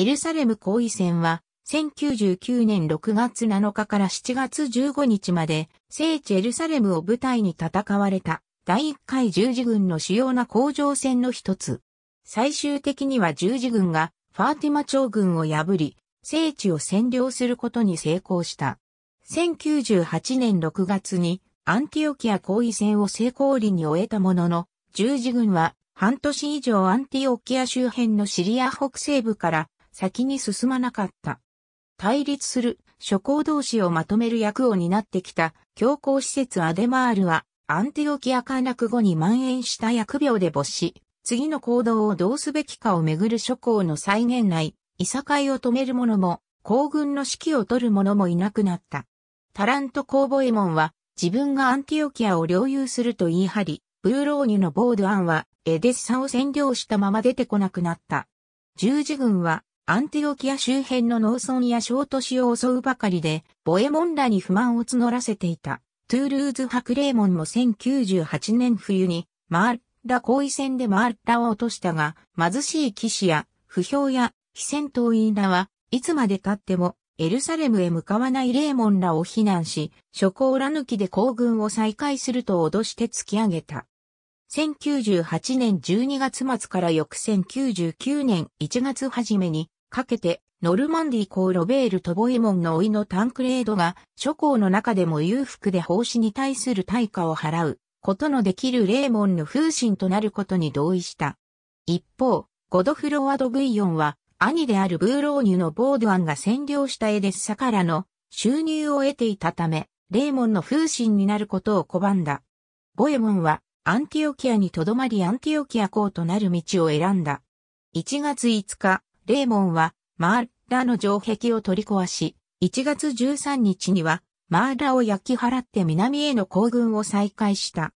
エルサレム行為戦は、1 9 9 9年6月7日から7月15日まで、聖地エルサレムを舞台に戦われた、第1回十字軍の主要な工場戦の一つ。最終的には十字軍が、ファーティマ朝軍を破り、聖地を占領することに成功した。1098年6月に、アンティオキア行為戦を成功裏に終えたものの、十字軍は半年以上アンティオキア周辺のシリア北西部から先に進まなかった。対立する諸侯同士をまとめる役を担ってきた強硬施設アデマールはアンティオキア陥落後に蔓延した疫病で没し、次の行動をどうすべきかをめぐる諸侯の再現内、いさかいを止める者も、行軍の指揮を取る者もいなくなった。タラント公ボエモンは自分がアンティオキアを領有すると言い張り、ブーローニュのボードアンはエデッサを占領したまま出てこなくなった。十字軍はアンティオキア周辺の農村や小都市を襲うばかりで、ボエモンらに不満を募らせていた。トゥールーズレーモンも1098年冬に、マールラ行為戦でマールラを落としたが、貧しい騎士や、不評や、非戦闘員らは、いつまで経っても、エルサレムへ向かわないレーモンらを非難し、諸行ら抜きで行軍を再開すると脅して突き上げた。1098年12月末から翌1099年1月初めにかけて、ノルマンディ公ロベール・トボエモンの老いのタンクレードが、諸侯の中でも裕福で奉仕に対する対価を払う、ことのできるレーモンの風神となることに同意した。一方、ゴドフロワド・グイヨンは、兄であるブーローニュのボードアンが占領したエデッサからの収入を得ていたため、レーモンの風神になることを拒んだ。ボエモンは、アンティオキアにとどまりアンティオキア公となる道を選んだ。1月5日、レーモンは、マーラの城壁を取り壊し、1月13日には、マーラを焼き払って南への行軍を再開した。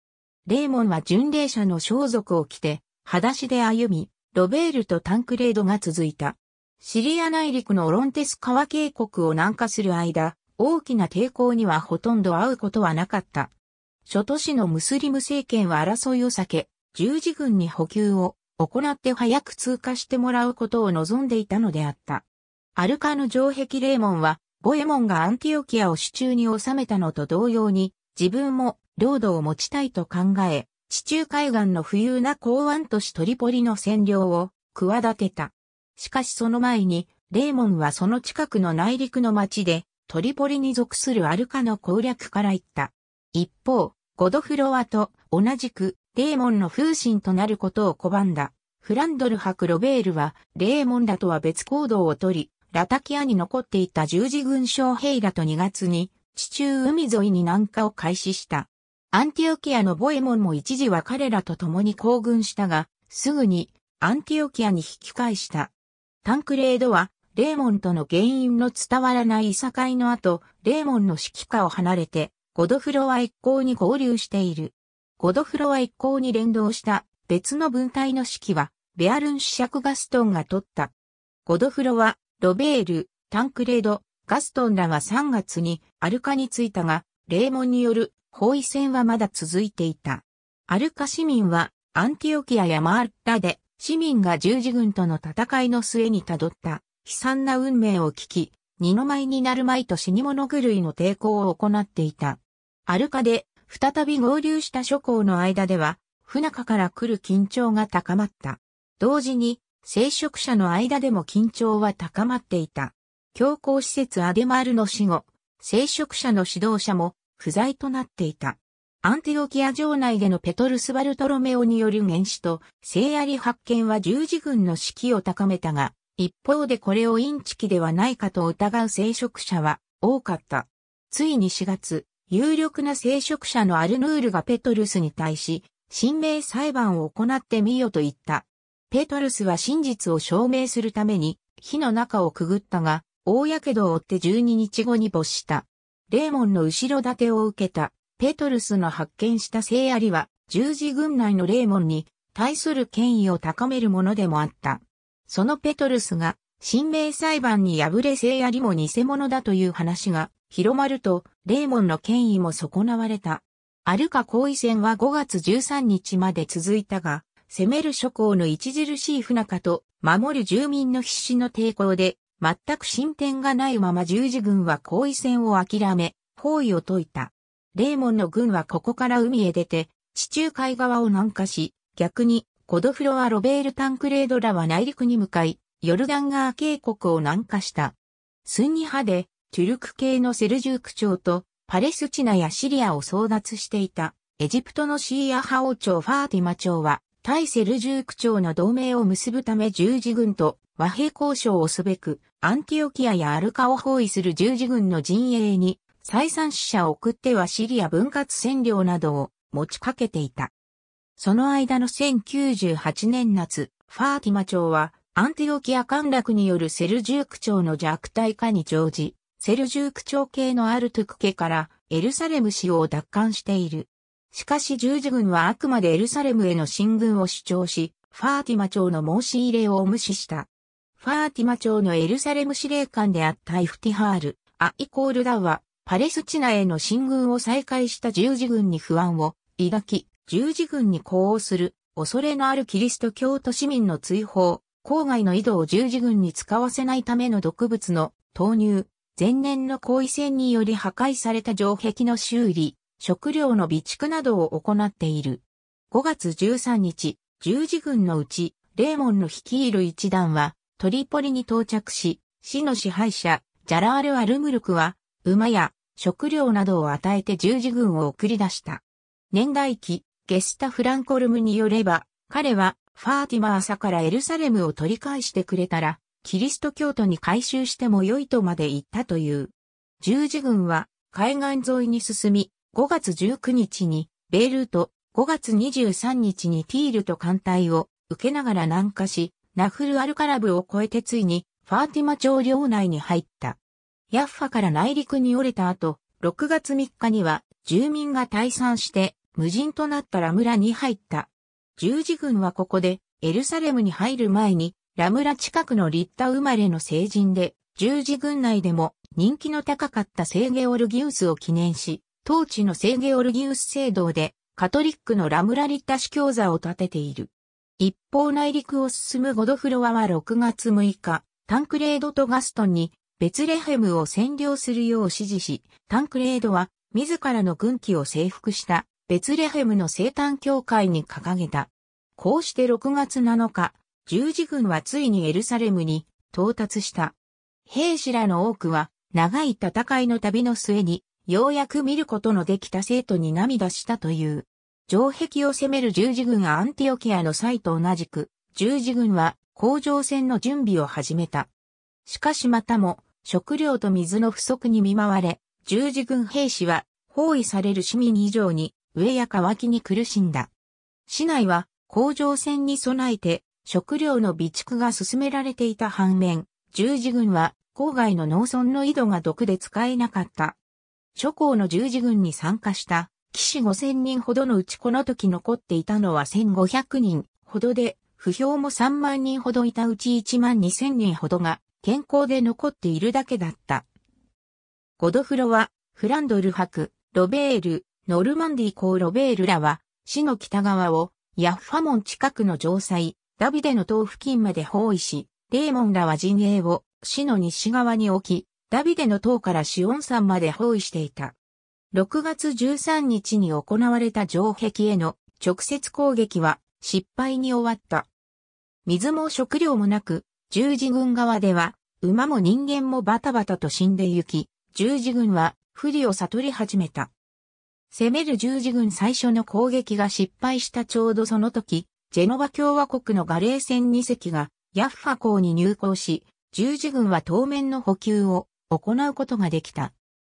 レーモンは巡礼者の装束を着て、裸足で歩み、ロベールとタンクレードが続いた。シリア内陸のオロンテス川渓谷を南下する間、大きな抵抗にはほとんど会うことはなかった。諸都市のムスリム政権は争いを避け、十字軍に補給を、行って早く通過してもらうことを望んでいたのであった。アルカの城壁レーモンは、ゴエモンがアンティオキアを手中に収めたのと同様に、自分も領土を持ちたいと考え、地中海岸の富裕な港湾都市トリポリの占領を企てた。しかしその前に、レーモンはその近くの内陸の町で、トリポリに属するアルカの攻略から行った。一方、ゴドフロアと同じくレーモンの風神となることを拒んだ。フランドル博ロベールは、レーモンらとは別行動をとり、ラタキアに残っていた十字軍将兵らと2月に、地中海沿いに南下を開始した。アンティオキアのボエモンも一時は彼らと共に行軍したが、すぐにアンティオキアに引き返した。タンクレードは、レーモンとの原因の伝わらないいいの後、レーモンの指揮下を離れて、ゴドフロは一向に合流している。ゴドフロは一行に連動した別の文体の指揮は、ベアルン主尺ガストンが取った。ゴドフロは、ロベール、タンクレード、ガストンらは3月にアルカに着いたが、モ門による包囲戦はまだ続いていた。アルカ市民はアンティオキアやマールラで市民が十字軍との戦いの末に辿った悲惨な運命を聞き、二の舞になる舞と死に物狂いの抵抗を行っていた。アルカで再び合流した諸侯の間では、不仲から来る緊張が高まった。同時に、聖職者の間でも緊張は高まっていた。教皇施設アデマールの死後、聖職者の指導者も不在となっていた。アンティオキア城内でのペトルス・バルトロメオによる原始と聖アリ発見は十字軍の士気を高めたが、一方でこれをインチキではないかと疑う聖職者は多かった。ついに4月、有力な聖職者のアルヌールがペトルスに対し、神明裁判を行ってみよと言った。ペトルスは真実を証明するために、火の中をくぐったが、大火傷を負って12日後に没した。レーモンの後ろ盾を受けた、ペトルスの発見した聖アリは、十字軍内のレーモンに対する権威を高めるものでもあった。そのペトルスが、神明裁判に敗れ聖アリも偽物だという話が広まると、レーモンの権威も損なわれた。アルカ行為戦は5月13日まで続いたが、攻める諸侯の著しい不仲と、守る住民の必死の抵抗で、全く進展がないまま十字軍は行為戦を諦め、包囲を解いた。レーモンの軍はここから海へ出て、地中海側を南下し、逆に、コドフロア・ロベール・タンクレードらは内陸に向かい、ヨルダン川渓谷を南下した。スンニ派で、トゥルク系のセルジューク朝とパレスチナやシリアを争奪していたエジプトのシーア派王朝ファーティマ朝は対セルジューク朝の同盟を結ぶため十字軍と和平交渉をすべくアンティオキアやアルカを包囲する十字軍の陣営に再三死者を送ってはシリア分割占領などを持ちかけていた。その間の1098年夏、ファーティマ朝はアンティオキア陥落によるセルジューク朝の弱体化に乗じ、セルジューク朝系のアルトゥク家からエルサレム市を奪還している。しかし十字軍はあくまでエルサレムへの進軍を主張し、ファーティマ朝の申し入れを無視した。ファーティマ朝のエルサレム司令官であったイフティハール、アイコールダウは、パレスチナへの進軍を再開した十字軍に不安を抱き、十字軍に呼応する恐れのあるキリスト教徒市民の追放、郊外の井戸を十字軍に使わせないための毒物の投入、前年の後遺戦により破壊された城壁の修理、食料の備蓄などを行っている。5月13日、十字軍のうち、レーモンの率いる一団は、トリポリに到着し、市の支配者、ジャラール・アルムルクは、馬や食料などを与えて十字軍を送り出した。年代記、ゲスタ・フランコルムによれば、彼は、ファーティマー朝からエルサレムを取り返してくれたら、キリスト教徒に改宗しても良いとまで言ったという。十字軍は海岸沿いに進み、5月19日にベールート、5月23日にティールと艦隊を受けながら南下し、ナフルアルカラブを越えてついにファーティマ朝領内に入った。ヤッファから内陸に折れた後、6月3日には住民が退散して無人となったラムラに入った。十字軍はここでエルサレムに入る前にラムラ近くのリッタ生まれの成人で、十字軍内でも人気の高かった聖ゲオルギウスを記念し、当地の聖ゲオルギウス聖堂でカトリックのラムラリッタ主教座を建てている。一方内陸を進むゴドフロアは6月6日、タンクレードとガストンにベツレヘムを占領するよう指示し、タンクレードは自らの軍旗を征服したベツレヘムの生誕教会に掲げた。こうして6月7日、十字軍はついにエルサレムに到達した。兵士らの多くは長い戦いの旅の末にようやく見ることのできた生徒に涙したという。城壁を攻める十字軍アンティオキアの際と同じく、十字軍は工場戦の準備を始めた。しかしまたも、食料と水の不足に見舞われ、十字軍兵士は包囲される市民以上に、上や乾きに苦しんだ。市内は工場戦に備えて食料の備蓄が進められていた反面、十字軍は郊外の農村の井戸が毒で使えなかった。諸侯の十字軍に参加した騎士五千人ほどのうちこの時残っていたのは千五百人ほどで、不評も三万人ほどいたうち一万二千人ほどが健康で残っているだけだった。ゴドフロは、フランドル博、ロベール、ノルマンディ公ロベールらは、市の北側を、ヤッファモン近くの城塞、ダビデの塔付近まで包囲し、レーモンらは陣営を市の西側に置き、ダビデの塔からシオン山まで包囲していた。6月13日に行われた城壁への直接攻撃は失敗に終わった。水も食料もなく、十字軍側では馬も人間もバタバタと死んで行き、十字軍は不利を悟り始めた。攻める十字軍最初の攻撃が失敗したちょうどその時、ジェノバ共和国のガレー船2隻がヤッファ港に入港し、十字軍は当面の補給を行うことができた。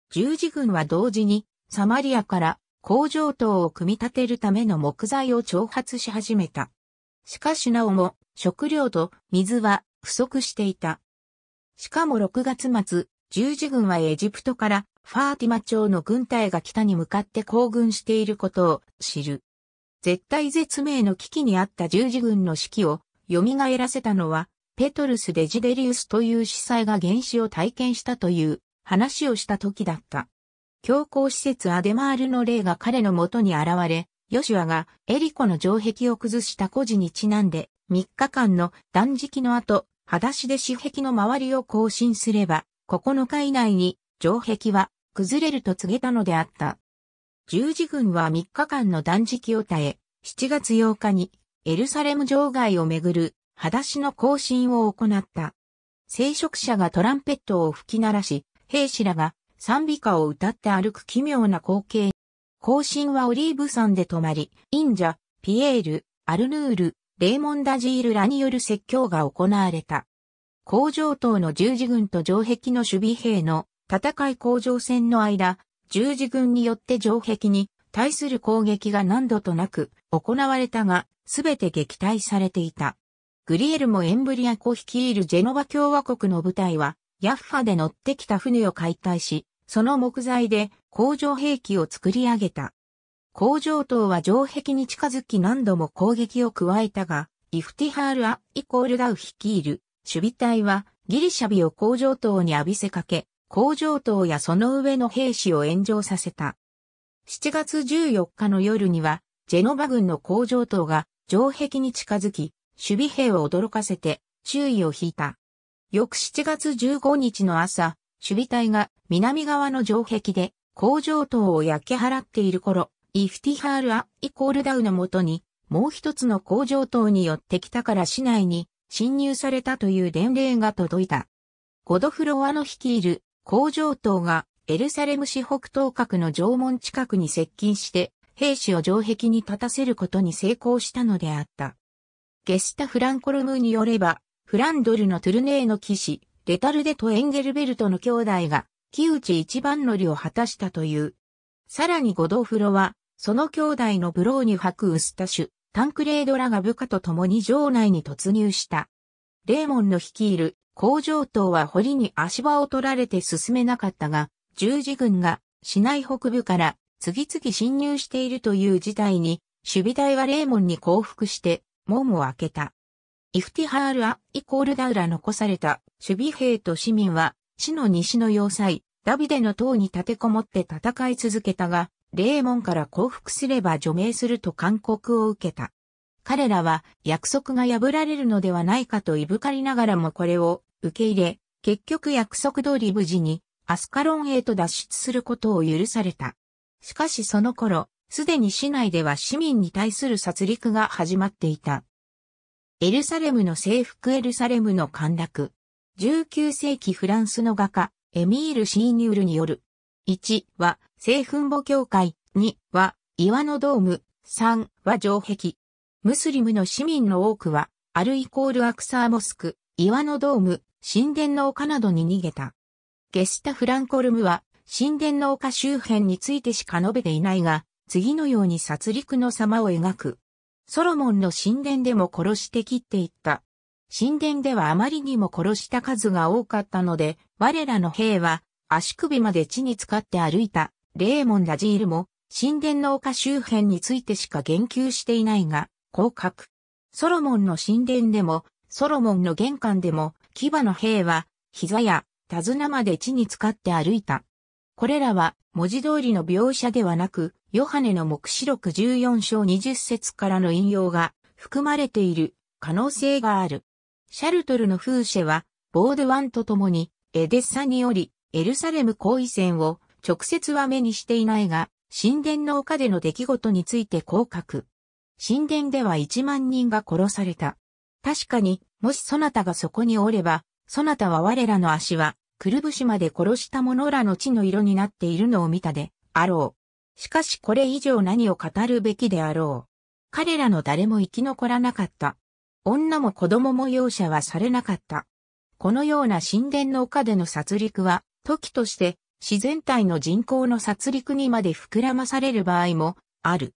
十字軍は同時にサマリアから工場等を組み立てるための木材を調発し始めた。しかしなおも食料と水は不足していた。しかも6月末、十字軍はエジプトからファーティマ朝の軍隊が北に向かって行軍していることを知る。絶体絶命の危機にあった十字軍の指揮を蘇らせたのは、ペトルス・デジデリウスという司祭が原始を体験したという話をした時だった。教皇施設アデマールの霊が彼のもとに現れ、ヨシュアがエリコの城壁を崩した孤児にちなんで、3日間の断食の後、裸足で死壁の周りを更新すれば、9日以内に城壁は崩れると告げたのであった。十字軍は3日間の断食を耐え、7月8日にエルサレム城外をめぐる裸足の行進を行った。聖職者がトランペットを吹き鳴らし、兵士らが賛美歌を歌って歩く奇妙な光景。行進はオリーブ山で止まり、インジャ、ピエール、アルヌール、レーモンダジールらによる説教が行われた。工場等の十字軍と城壁の守備兵の戦い工場戦の間、十字軍によって城壁に対する攻撃が何度となく行われたが、すべて撃退されていた。グリエルもエンブリアコ率いるジェノバ共和国の部隊は、ヤッファで乗ってきた船を解体し、その木材で工場兵器を作り上げた。工場等は城壁に近づき何度も攻撃を加えたが、イフティハール・ア・イコール・ダウ率いる守備隊はギリシャビを工場等に浴びせかけ、工場島やその上の兵士を炎上させた。7月14日の夜には、ジェノバ軍の工場島が城壁に近づき、守備兵を驚かせて注意を引いた。翌7月15日の朝、守備隊が南側の城壁で工場島を焼け払っている頃、イフティハール・ア・イコール・ダウのもとに、もう一つの工場等によって北から市内に侵入されたという伝令が届いた。ゴドフロワの率いる工場等がエルサレム市北東角の城門近くに接近して兵士を城壁に立たせることに成功したのであった。ゲスタ・フランコルムによれば、フランドルのトゥルネーの騎士、レタルデとエンゲルベルトの兄弟が、木内一番乗りを果たしたという。さらにゴドフロは、その兄弟のブローニュ・ハク・ウスタシュ、タンクレードラが部下と共に城内に突入した。レーモンの率いる工場等は堀に足場を取られて進めなかったが、十字軍が市内北部から次々侵入しているという事態に、守備隊はレーモンに降伏して門を開けた。イフティハールア・イコールダウラ残された守備兵と市民は、市の西の要塞、ダビデの塔に立てこもって戦い続けたが、レーモンから降伏すれば除名すると勧告を受けた。彼らは約束が破られるのではないかといぶかりながらもこれを受け入れ、結局約束通り無事にアスカロンへと脱出することを許された。しかしその頃、すでに市内では市民に対する殺戮が始まっていた。エルサレムの征服エルサレムの陥落。19世紀フランスの画家、エミール・シーニュールによる。1は、聖墳墓教会。2は、岩のドーム。3は城壁。ムスリムの市民の多くは、アルイコールアクサーモスク、岩のドーム、神殿の丘などに逃げた。ゲスタ・フランコルムは神殿の丘周辺についてしか述べていないが、次のように殺戮の様を描く。ソロモンの神殿でも殺して切っていった。神殿ではあまりにも殺した数が多かったので、我らの兵は足首まで地に浸かって歩いた。レーモン・ラジールも神殿の丘周辺についてしか言及していないが、降格。ソロモンの神殿でもソロモンの玄関でも、牙の兵は、膝や、手綱まで地に使って歩いた。これらは、文字通りの描写ではなく、ヨハネの目視録14章20節からの引用が含まれている可能性がある。シャルトルの風車は、ボードワンと共に、エデッサにより、エルサレム行為線を直接は目にしていないが、神殿の丘での出来事について降格。神殿では1万人が殺された。確かに、もしそなたがそこにおれば、そなたは我らの足は、くるぶしまで殺した者らの血の色になっているのを見たで、あろう。しかしこれ以上何を語るべきであろう。彼らの誰も生き残らなかった。女も子供も容赦はされなかった。このような神殿の丘での殺戮は、時として自然体の人口の殺戮にまで膨らまされる場合もある。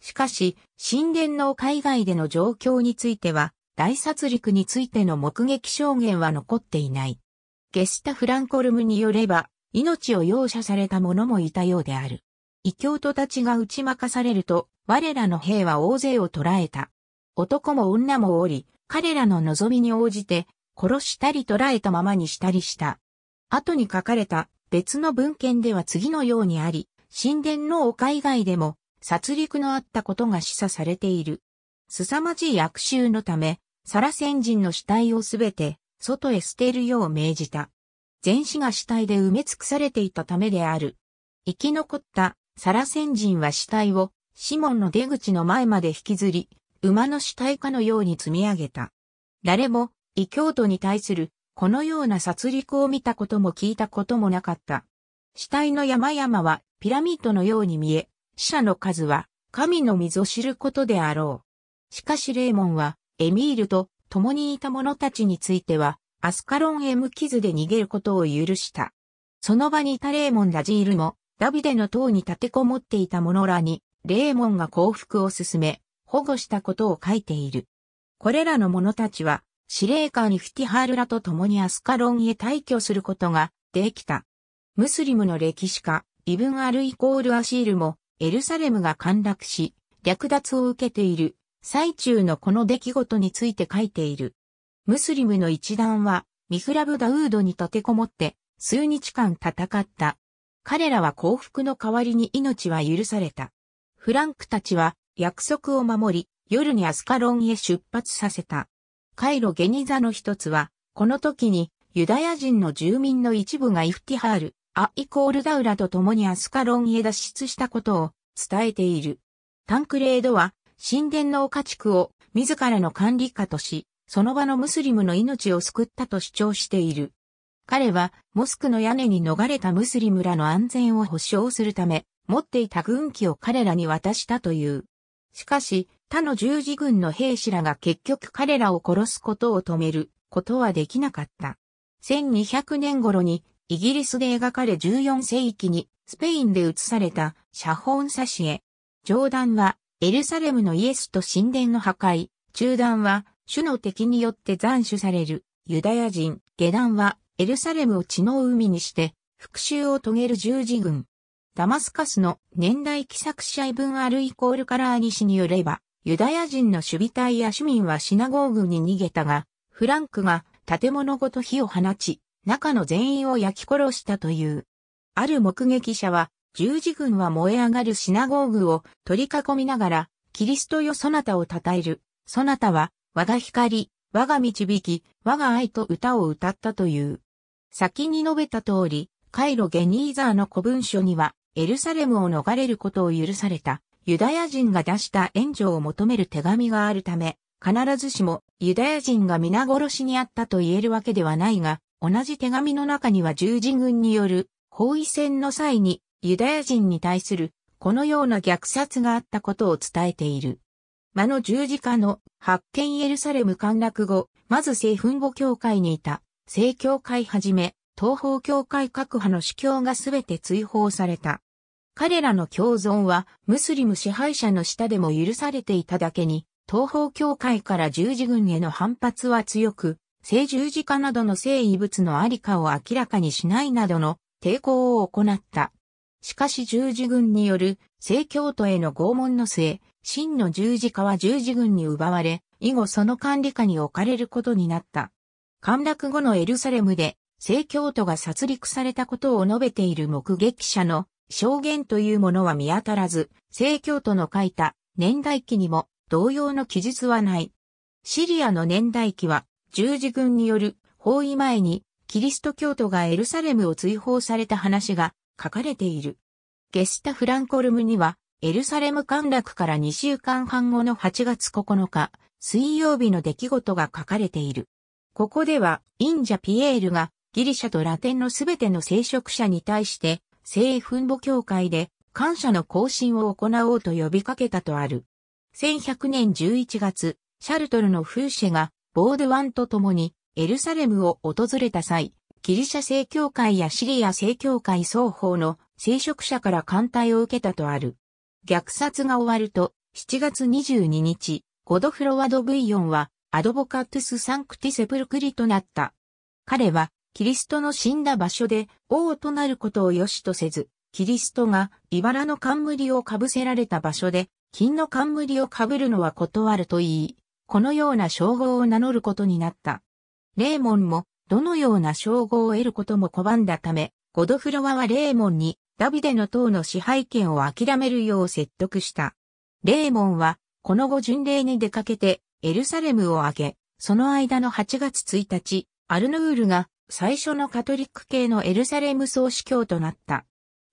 しかし、神殿の丘以外での状況については、大殺戮についての目撃証言は残っていない。ゲスタ・フランコルムによれば、命を容赦された者もいたようである。異教徒たちが打ち負かされると、我らの兵は大勢を捕らえた。男も女もおり、彼らの望みに応じて、殺したり捕らえたままにしたりした。後に書かれた別の文献では次のようにあり、神殿の丘以外でも、殺戮のあったことが示唆されている。凄まじい悪臭のため、サラセン人の死体をすべて外へ捨てるよう命じた。全死が死体で埋め尽くされていたためである。生き残ったサラセン人は死体をシモンの出口の前まで引きずり、馬の死体かのように積み上げた。誰も異教徒に対するこのような殺戮を見たことも聞いたこともなかった。死体の山々はピラミッドのように見え、死者の数は神の溝知ることであろう。しかしレーモンはエミールと共にいた者たちについては、アスカロンへ無傷で逃げることを許した。その場にいたレーモン・ラジールも、ダビデの塔に立てこもっていた者らに、レーモンが降伏を進め、保護したことを書いている。これらの者たちは、司令官にフティハールらと共にアスカロンへ退去することができた。ムスリムの歴史家、イブン・アルイコール・アシールも、エルサレムが陥落し、略奪を受けている最中のこの出来事について書いている。ムスリムの一団は、ミフラブ・ダウードに立てこもって、数日間戦った。彼らは幸福の代わりに命は許された。フランクたちは、約束を守り、夜にアスカロンへ出発させた。カイロ・ゲニザの一つは、この時に、ユダヤ人の住民の一部がイフティハール、ア・イコールダウラと共にアスカロンへ脱出したことを伝えている。タンクレードは神殿の丘地区を自らの管理下とし、その場のムスリムの命を救ったと主張している。彼は、モスクの屋根に逃れたムスリムらの安全を保障するため、持っていた軍機を彼らに渡したという。しかし、他の十字軍の兵士らが結局彼らを殺すことを止めることはできなかった。1200年頃にイギリスで描かれ14世紀にスペインで移された写本挿絵。冗談はエルサレムのイエスと神殿の破壊、中断は、主の敵によって斬首される、ユダヤ人、下段は、エルサレムを血の海にして、復讐を遂げる十字軍。ダマスカスの年代記作者イブンアルイコールカラーニ氏によれば、ユダヤ人の守備隊や市民はシナゴーグに逃げたが、フランクが建物ごと火を放ち、中の全員を焼き殺したという。ある目撃者は、十字軍は燃え上がるシナゴーグを取り囲みながら、キリストよそなたを称える。そなたは、我が光、我が導き、我が愛と歌を歌ったという。先に述べた通り、カイロ・ゲニーザーの古文書には、エルサレムを逃れることを許された、ユダヤ人が出した援助を求める手紙があるため、必ずしもユダヤ人が皆殺しにあったと言えるわけではないが、同じ手紙の中には十字軍による包囲戦の際にユダヤ人に対するこのような虐殺があったことを伝えている。魔の十字架の発見エルサレム陥落後、まず聖墳墓教会にいた、聖教会はじめ、東方教会各派の主教がすべて追放された。彼らの共存は、ムスリム支配者の下でも許されていただけに、東方教会から十字軍への反発は強く、聖十字架などの聖遺物のありかを明らかにしないなどの抵抗を行った。しかし十字軍による聖教徒への拷問の末、真の十字架は十字軍に奪われ、以後その管理下に置かれることになった。陥落後のエルサレムで、聖教徒が殺戮されたことを述べている目撃者の証言というものは見当たらず、聖教徒の書いた年代記にも同様の記述はない。シリアの年代記は十字軍による包囲前にキリスト教徒がエルサレムを追放された話が書かれている。ゲスタ・フランコルムには、エルサレム陥落から2週間半後の8月9日、水曜日の出来事が書かれている。ここでは、インジャ・ピエールが、ギリシャとラテンのすべての聖職者に対して、聖墳墓協会で、感謝の行進を行おうと呼びかけたとある。1100年11月、シャルトルのフーシェが、ボードワンと共に、エルサレムを訪れた際、ギリシャ正教会やシリア正教会双方の聖職者から艦隊を受けたとある。虐殺が終わると、7月22日、ゴドフロワド・ブイヨンは、アドボカトゥス・サンクティ・セプルクリとなった。彼は、キリストの死んだ場所で王となることを良しとせず、キリストが茨の冠をかぶせられた場所で、金の冠をかぶるのは断ると言い、このような称号を名乗ることになった。レーモンもどのような称号を得ることも拒んだため、ゴドフロワはレーモンにダビデの塔の支配権を諦めるよう説得した。レーモンは、この後巡礼に出かけて、エルサレムを挙げ、その間の8月1日、アルヌールが最初のカトリック系のエルサレム総司教となった。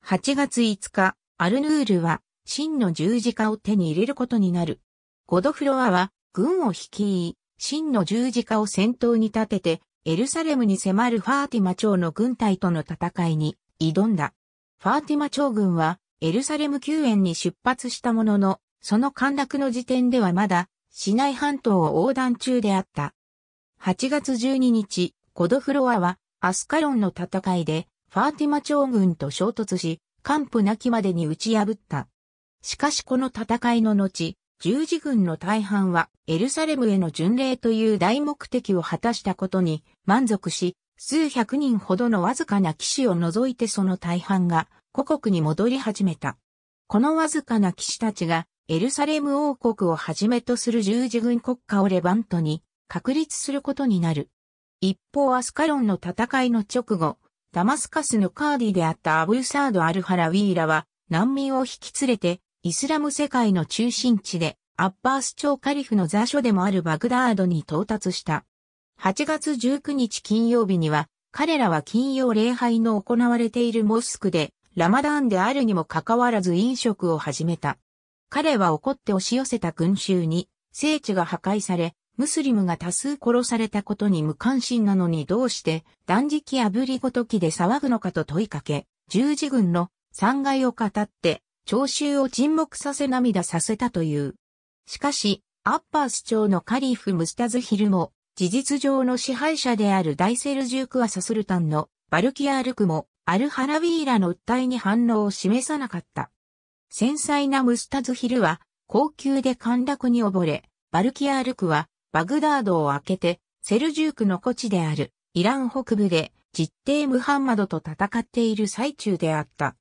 8月5日、アルヌールは真の十字架を手に入れることになる。ゴドフロアは軍を率い、真の十字架を先頭に立ててエルサレムに迫るファーティマ朝の軍隊との戦いに挑んだ。ファーティマ朝軍はエルサレム宮援に出発したものの、その陥落の時点ではまだ市内半島を横断中であった。8月12日、コドフロアはアスカロンの戦いでファーティマ朝軍と衝突し、完膚なきまでに打ち破った。しかしこの戦いの後、十字軍の大半はエルサレムへの巡礼という大目的を果たしたことに満足し、数百人ほどのわずかな騎士を除いてその大半が故国に戻り始めた。このわずかな騎士たちがエルサレム王国をはじめとする十字軍国家をレバントに確立することになる。一方アスカロンの戦いの直後、ダマスカスのカーディであったアブルサード・アルハラウィーラは難民を引き連れてイスラム世界の中心地で、アッバース朝カリフの座所でもあるバグダードに到達した。8月19日金曜日には、彼らは金曜礼拝の行われているモスクで、ラマダーンであるにもかかわらず飲食を始めた。彼は怒って押し寄せた群衆に、聖地が破壊され、ムスリムが多数殺されたことに無関心なのにどうして断食炙りごときで騒ぐのかと問いかけ、十字軍の三階を語って聴衆を沈黙させ涙させたという。しかし、アッパース長のカリーフ・ムスタズヒルも、事実上の支配者である大セルジュークアサスルタンのバルキアールクも、アルハラビーラの訴えに反応を示さなかった。繊細なムスタズヒルは、高級で陥落に溺れ、バルキアールクは、バグダードを開けて、セルジュークの古地である、イラン北部で、実定ムハンマドと戦っている最中であった。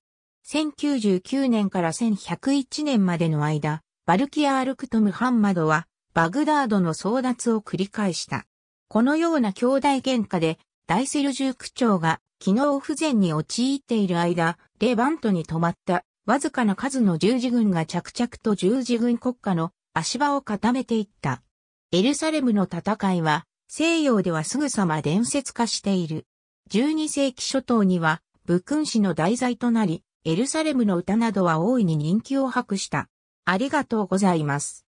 1099年から1101年までの間、バルキアアルクト・ムハンマドは、バグダードの争奪を繰り返した。このような兄弟喧嘩で、大セルジューク朝が機能不全に陥っている間、レバントに止まったわずかな数の十字軍が着々と十字軍国家の足場を固めていった。エルサレムの戦いは西洋ではすぐさま伝説化している。12世紀初頭には武君子の題材となり、エルサレムの歌などは大いに人気を博した。ありがとうございます。